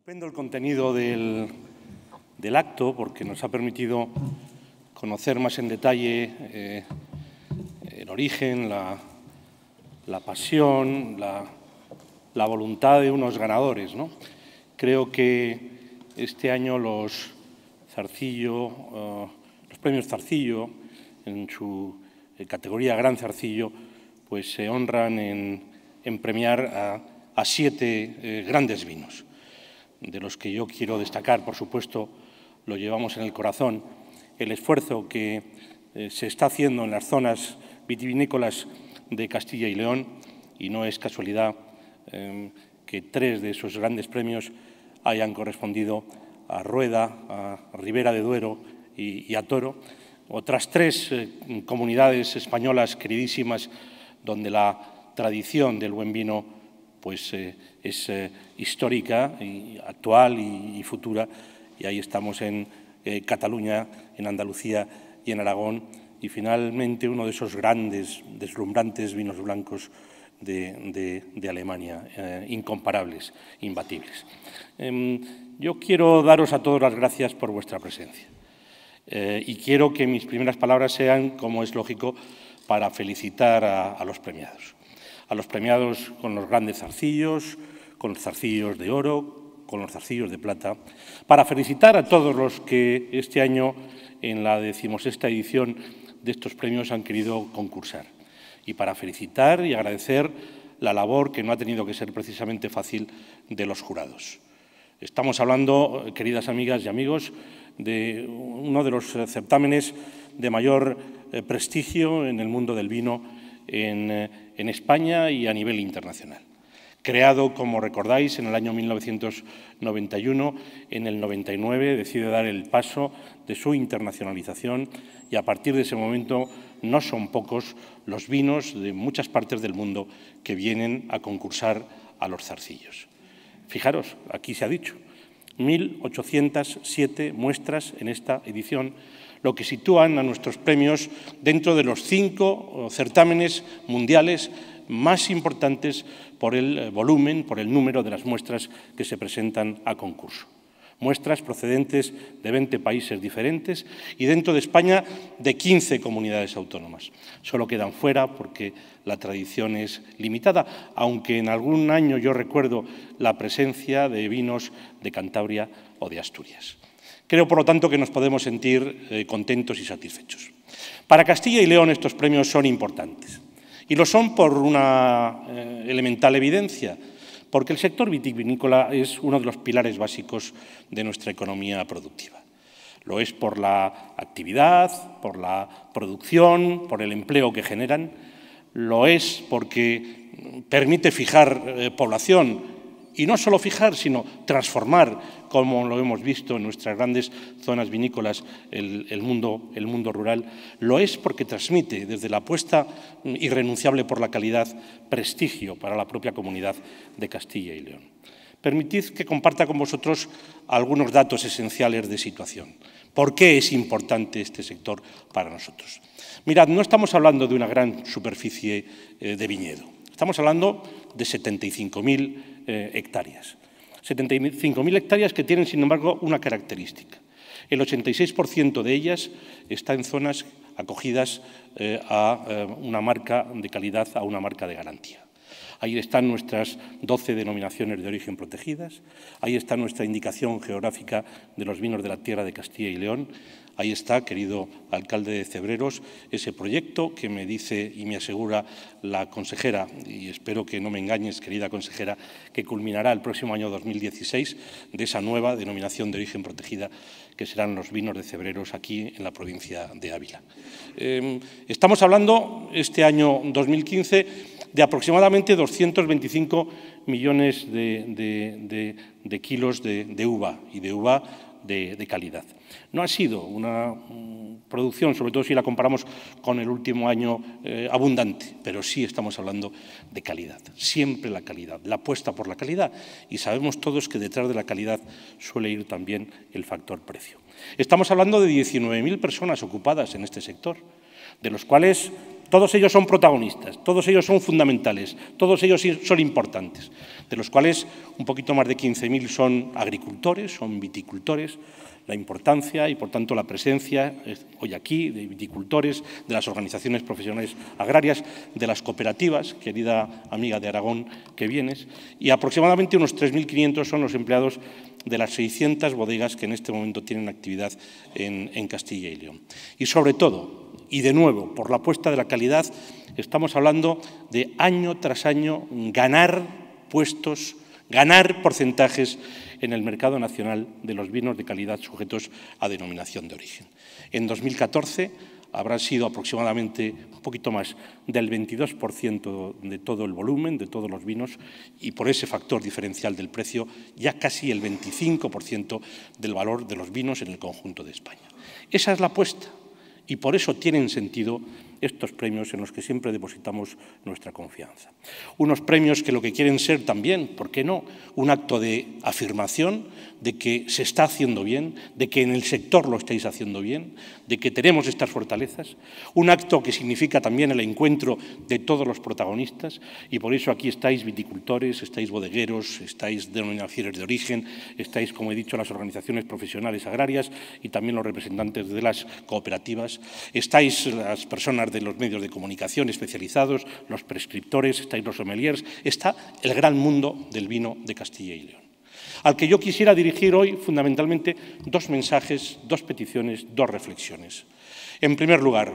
Estupendo el contenido del, acto porque nos ha permitido conocer más en detalle eh, el origen, la, pasión, la, voluntad de unos ganadores. ¿no? Creo que este año los eh, los premios Zarcillo, en su categoría Gran Zarcillo, pues se honran en, premiar a siete eh, grandes vinos de los que yo quiero destacar, por supuesto, lo llevamos en el corazón, el esfuerzo que eh, se está haciendo en las zonas vitivinícolas de Castilla y León, y no es casualidad em, que tres de esos grandes premios hayan correspondido a Rueda, a Ribera de Duero y, a Toro, otras tres eh, comunidades españolas queridísimas donde la tradición del buen vino pues eh, es eh, histórica, y actual y, futura. Y ahí estamos en eh, Cataluña, en Andalucía y en Aragón. Y finalmente uno de esos grandes, deslumbrantes vinos blancos de, Alemania, incomparables, imbatibles. Em, yo quiero daros a todos las gracias por vuestra presencia. y quiero que mis primeras palabras sean, como es lógico, para felicitar a los premiados a los premiados con los grandes zarcillos, con los zarcillos de oro, con los zarcillos de plata, para felicitar a todos los que este año, en la decimosexta edición de estos premios, han querido concursar. Y para felicitar y agradecer la labor que no ha tenido que ser precisamente fácil de los jurados. Estamos hablando, queridas amigas y amigos, de uno de los certámenes de mayor eh, prestigio en el mundo del vino en eh, en España y a nivel internacional. Creado, como recordáis, en el año 1991, en el 99 decide dar el paso de su internacionalización y a partir de ese momento no son pocos los vinos de muchas partes del mundo que vienen a concursar a los zarcillos. Fijaros, aquí se ha dicho, 1.807 muestras en esta edición lo que sitúan a nuestros premios dentro de los cinco eh, certámenes mundiales más importantes por el eh, volumen, por el número de las muestras que se presentan a concurso. Muestras procedentes de 20 países diferentes y dentro de España de 15 comunidades autónomas. Solo quedan fuera porque la tradición es limitada, aunque en algún año yo recuerdo la presencia de vinos de Cantabria o de Asturias. Creo, por lo tanto, que nos podemos sentir eh, contentos y satisfechos. Para Castilla y León estos premios son importantes. Y lo son por una eh, elemental evidencia, porque el sector vitivinícola es uno de los pilares básicos de nuestra economía productiva. Lo es por la actividad, por la producción, por el empleo que generan. Lo es porque permite fijar eh, población y no solo fijar, sino transformar, como lo hemos visto en nuestras grandes zonas vinícolas, el, mundo, mundo rural, lo es porque transmite desde la apuesta irrenunciable por la calidad prestigio para la propia comunidad de Castilla y León. Permitid que comparta con vosotros algunos datos esenciales de situación. ¿Por qué es importante este sector para nosotros? Mirad, no estamos hablando de una gran superficie eh, de viñedo. Estamos hablando de 75.000 eh, hectáreas. 75.000 hectáreas que tienen, sin embargo, una característica. El 86% de ellas está en zonas acogidas eh, a eh, una marca de calidad, a una marca de garantía. Ahí están nuestras 12 denominaciones de origen protegidas, ahí está nuestra indicación geográfica de los vinos de la tierra de Castilla y León, ahí está, querido alcalde de Cebreros, ese proyecto que me dice y me asegura la consejera, y espero que no me engañes, querida consejera, que culminará el próximo año 2016 de esa nueva denominación de origen protegida que serán los vinos de Cebreros aquí en la provincia de Ávila. Em, estamos hablando este año 2015 de aproximadamente 225 millones de, kilos de, uva y de uva de, calidad. No ha sido una mm, producción, sobre todo si la comparamos con el último año, eh, abundante, pero sí estamos hablando de calidad, siempre la calidad, la apuesta por la calidad y sabemos todos que detrás de la calidad suele ir también el factor precio. Estamos hablando de 19.000 personas ocupadas en este sector, de los cuales todos ellos son protagonistas, todos ellos son fundamentales, todos ellos son importantes, de los cuales un poquito más de 15.000 son agricultores, son viticultores. La importancia y, por tanto, la presencia hoy aquí de viticultores, de las organizaciones profesionales agrarias, de las cooperativas, querida amiga de Aragón que vienes, y aproximadamente unos 3.500 son los empleados de las 600 bodegas que en este momento tienen actividad en, en Castilla y León. Y sobre todo, y de nuevo, por la apuesta de la calidad, estamos hablando de año tras año ganar puestos, ganar porcentajes en el mercado nacional de los vinos de calidad sujetos a denominación de origen. En 2014 habrán sido aproximadamente un poquito más del 22% de todo el volumen, de todos los vinos, y por ese factor diferencial del precio, ya casi el 25% del valor de los vinos en el conjunto de España. Esa es la apuesta y por eso tienen sentido estos premios en los que siempre depositamos nuestra confianza. Unos premios que lo que quieren ser también, ¿por qué no?, un acto de afirmación de que se está haciendo bien, de que en el sector lo estáis haciendo bien, de que tenemos estas fortalezas. Un acto que significa también el encuentro de todos los protagonistas y por eso aquí estáis viticultores, estáis bodegueros, estáis denominaciones de origen, estáis, como he dicho, las organizaciones profesionales agrarias y también los representantes de las cooperativas, estáis las personas de los medios de comunicación especializados, los prescriptores, estáis los sommeliers, está el gran mundo del vino de Castilla y León al que yo quisiera dirigir hoy fundamentalmente dos mensajes, dos peticiones, dos reflexiones. En primer lugar,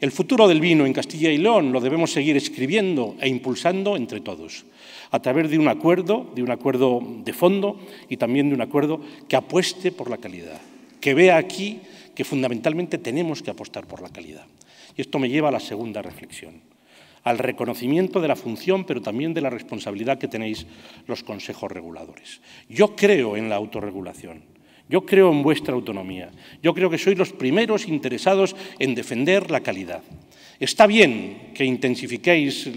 el futuro del vino en Castilla y León lo debemos seguir escribiendo e impulsando entre todos, a través de un acuerdo, de un acuerdo de fondo y también de un acuerdo que apueste por la calidad, que vea aquí que fundamentalmente tenemos que apostar por la calidad. Y esto me lleva a la segunda reflexión, al reconocimiento de la función, pero también de la responsabilidad que tenéis los consejos reguladores. Yo creo en la autorregulación. Yo creo en vuestra autonomía. Yo creo que sois los primeros interesados en defender la calidad. Está bien que intensifiquéis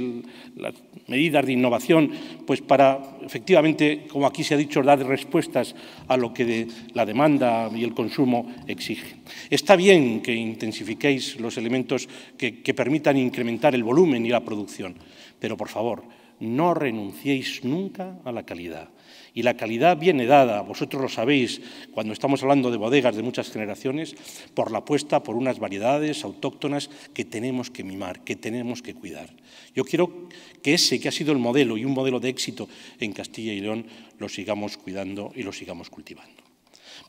las medidas de innovación, pues para efectivamente, como aquí se ha dicho, dar respuestas a lo que la demanda y el consumo exigen. Está bien que intensifiquéis los elementos que permitan incrementar el volumen y la producción, pero por favor, no renunciéis nunca a la calidad. Y la calidad viene dada, vosotros lo sabéis, cuando estamos hablando de bodegas de muchas generaciones, por la apuesta por unas variedades autóctonas que tenemos que mimar, que tenemos que cuidar. Yo quiero que ese que ha sido el modelo y un modelo de éxito en Castilla y León lo sigamos cuidando y lo sigamos cultivando.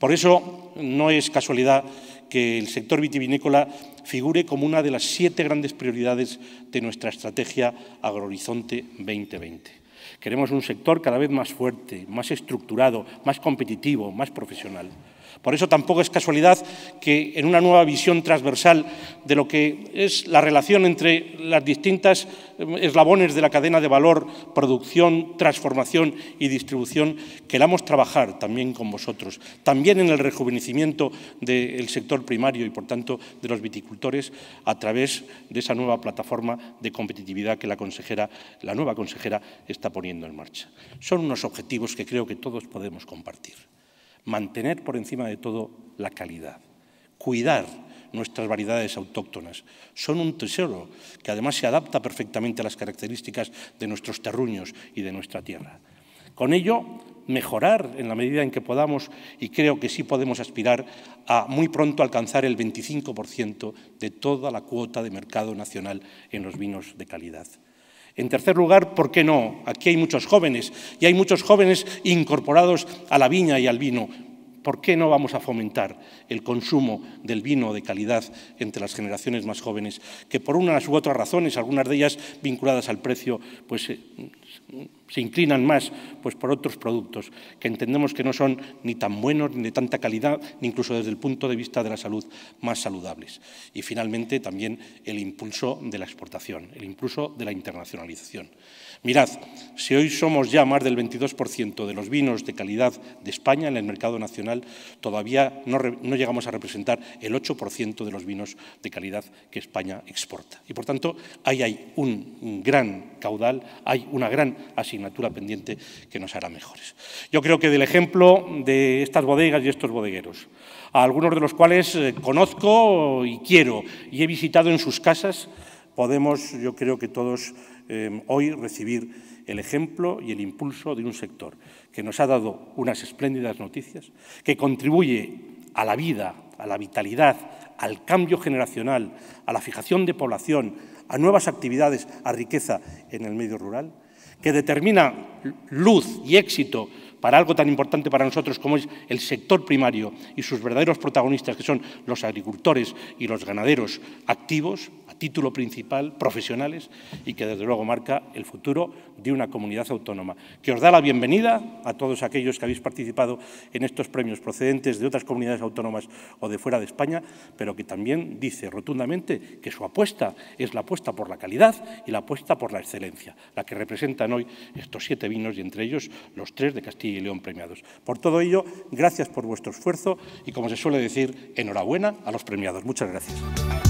Por eso no es casualidad que el sector vitivinícola figure como una de las siete grandes prioridades de nuestra estrategia Agrohorizonte 2020. Queremos un sector cada vez más fuerte, más estructurado, más competitivo, más profesional. Por eso tampoco es casualidad que en una nueva visión transversal de lo que es la relación entre las distintas eh, eslabones de la cadena de valor, producción, transformación y distribución, queramos trabajar también con vosotros, también en el rejuvenecimiento del sector primario y, por tanto, de los viticultores a través de esa nueva plataforma de competitividad que la la nueva consejera está poniendo en marcha. Son unos objetivos que creo que todos podemos compartir mantener por encima de todo la calidad, cuidar nuestras variedades autóctonas. Son un tesoro que además se adapta perfectamente a las características de nuestros terruños y de nuestra tierra. Con ello, mejorar en la medida en que podamos, y creo que sí podemos aspirar a muy pronto alcanzar el 25% de toda la cuota de mercado nacional en los vinos de calidad. En tercer lugar, ¿por qué no? Aquí hay muchos jóvenes y hay muchos jóvenes incorporados a la viña y al vino. ¿Por qué no vamos a fomentar el consumo del vino de calidad entre las generaciones más jóvenes? Que por unas u otras razones, algunas de ellas vinculadas al precio, pues eh, se inclinan más pues, por otros productos que entendemos que no son ni tan buenos, ni de tanta calidad, ni incluso desde el punto de vista de la salud más saludables. Y finalmente también el impulso de la exportación, el impulso de la internacionalización. Mirad, si hoy somos ya más del 22% de los vinos de calidad de España en el mercado nacional, todavía no, llegamos a representar el 8% de los vinos de calidad que España exporta. Y por tanto, ahí hay un gran caudal, hay una gran asignación asignatura pendiente que nos hará mejores. Yo creo que del ejemplo de estas bodegas y estos bodegueros, a algunos de los cuales eh, conozco y quiero y he visitado en sus casas, podemos, yo creo que todos eh, hoy recibir el ejemplo y el impulso de un sector que nos ha dado unas espléndidas noticias, que contribuye a la vida, a la vitalidad, al cambio generacional, a la fijación de población, a nuevas actividades, a riqueza en el medio rural que determina luz y éxito para algo tan importante para nosotros como es el sector primario y sus verdaderos protagonistas, que son los agricultores y los ganaderos activos, título principal, profesionales, y que desde luego marca el futuro de una comunidad autónoma. Que os da la bienvenida a todos aquellos que habéis participado en estos premios procedentes de otras comunidades autónomas o de fuera de España, pero que también dice rotundamente que su apuesta es la apuesta por la calidad y la apuesta por la excelencia, la que representan hoy estos siete vinos y entre ellos los tres de Castilla y León premiados. Por todo ello, gracias por vuestro esfuerzo y, como se suele decir, enhorabuena a los premiados. Muchas gracias.